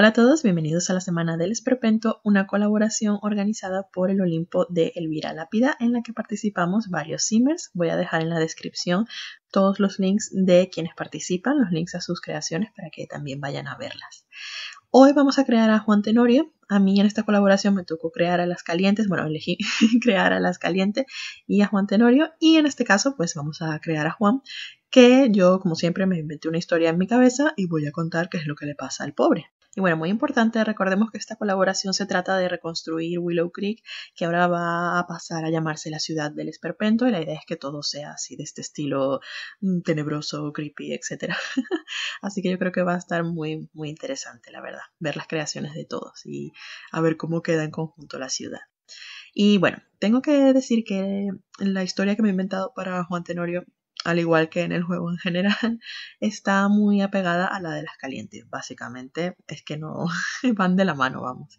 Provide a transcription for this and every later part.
Hola a todos, bienvenidos a la Semana del Esperpento, una colaboración organizada por el Olimpo de Elvira Lápida, en la que participamos varios simmers. Voy a dejar en la descripción todos los links de quienes participan, los links a sus creaciones para que también vayan a verlas. Hoy vamos a crear a Juan Tenorio. A mí en esta colaboración me tocó crear a las calientes, bueno, elegí crear a las calientes y a Juan Tenorio. Y en este caso, pues vamos a crear a Juan, que yo, como siempre, me inventé una historia en mi cabeza y voy a contar qué es lo que le pasa al pobre. Y bueno, muy importante, recordemos que esta colaboración se trata de reconstruir Willow Creek, que ahora va a pasar a llamarse la ciudad del esperpento, y la idea es que todo sea así, de este estilo mm, tenebroso, creepy, etc. así que yo creo que va a estar muy, muy interesante, la verdad, ver las creaciones de todos y a ver cómo queda en conjunto la ciudad. Y bueno, tengo que decir que la historia que me he inventado para Juan Tenorio al igual que en el juego en general, está muy apegada a la de las calientes. Básicamente es que no van de la mano, vamos.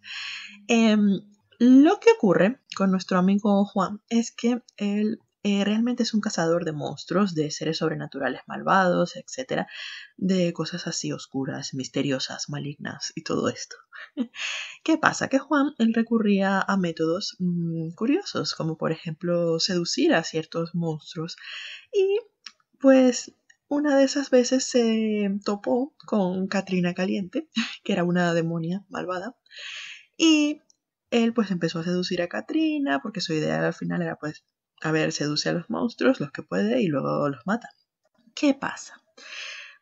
Em, lo que ocurre con nuestro amigo Juan es que él eh, realmente es un cazador de monstruos, de seres sobrenaturales malvados, etcétera, de cosas así oscuras, misteriosas, malignas y todo esto. ¿Qué pasa? Que Juan él recurría a métodos mm, curiosos, como por ejemplo seducir a ciertos monstruos y pues una de esas veces se topó con Katrina Caliente, que era una demonia malvada, y él pues empezó a seducir a Katrina, porque su idea al final era pues, a ver, seduce a los monstruos, los que puede, y luego los mata. ¿Qué pasa?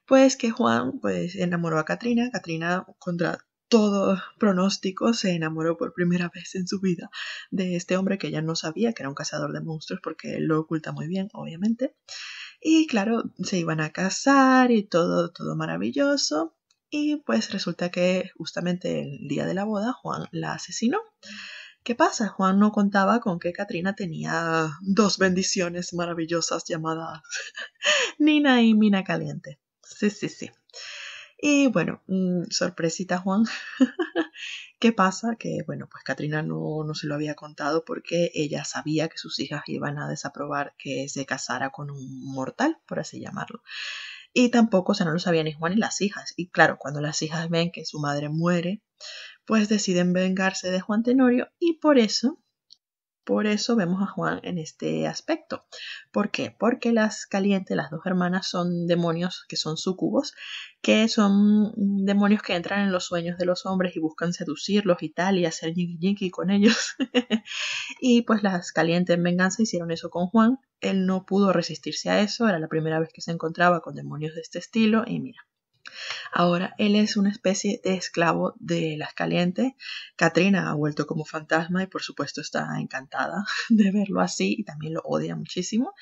Pues que Juan pues enamoró a Katrina, Katrina contra todo pronóstico se enamoró por primera vez en su vida de este hombre que ella no sabía que era un cazador de monstruos porque él lo oculta muy bien, obviamente. Y claro, se iban a casar y todo, todo maravilloso. Y pues resulta que justamente el día de la boda Juan la asesinó. ¿Qué pasa? Juan no contaba con que Katrina tenía dos bendiciones maravillosas llamadas Nina y Mina Caliente. Sí, sí, sí. Y bueno, mm, sorpresita Juan, ¿qué pasa? Que bueno, pues Catrina no, no se lo había contado porque ella sabía que sus hijas iban a desaprobar que se casara con un mortal, por así llamarlo. Y tampoco, o sea, no lo sabían ni Juan ni las hijas. Y claro, cuando las hijas ven que su madre muere, pues deciden vengarse de Juan Tenorio y por eso por eso vemos a Juan en este aspecto. ¿Por qué? Porque las calientes, las dos hermanas, son demonios que son sucubos, que son demonios que entran en los sueños de los hombres y buscan seducirlos y tal, y hacer yinki con ellos. y pues las calientes en venganza hicieron eso con Juan. Él no pudo resistirse a eso, era la primera vez que se encontraba con demonios de este estilo, y mira, Ahora él es una especie de esclavo de las calientes. Katrina ha vuelto como fantasma y por supuesto está encantada de verlo así y también lo odia muchísimo.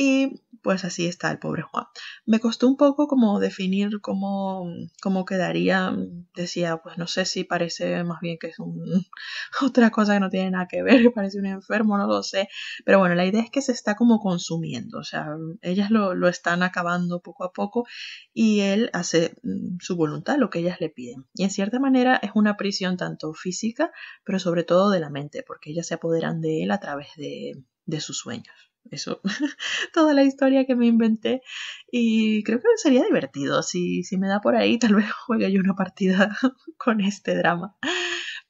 Y pues así está el pobre Juan. Me costó un poco como definir cómo, quedaría. Decía, pues no sé si parece más bien que es otra cosa que no tiene nada que ver, parece un enfermo, no lo sé. Pero bueno, la idea es que se está como consumiendo. O sea, ellas lo, lo están acabando poco a poco y él hace mm, su voluntad, lo que ellas le piden. Y en cierta manera es una prisión tanto física, pero sobre todo de la mente, porque ellas se apoderan de él a través de, de sus sueños eso, toda la historia que me inventé. Y creo que sería divertido. Si, si me da por ahí, tal vez juegue yo una partida con este drama.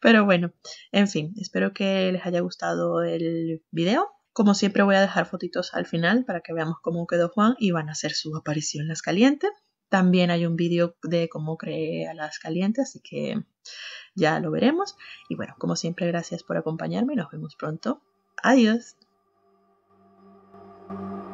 Pero bueno, en fin, espero que les haya gustado el video. Como siempre voy a dejar fotitos al final para que veamos cómo quedó Juan y van a hacer su aparición las calientes. También hay un vídeo de cómo creé a las calientes, así que ya lo veremos. Y bueno, como siempre, gracias por acompañarme y nos vemos pronto. Adiós. Thank you.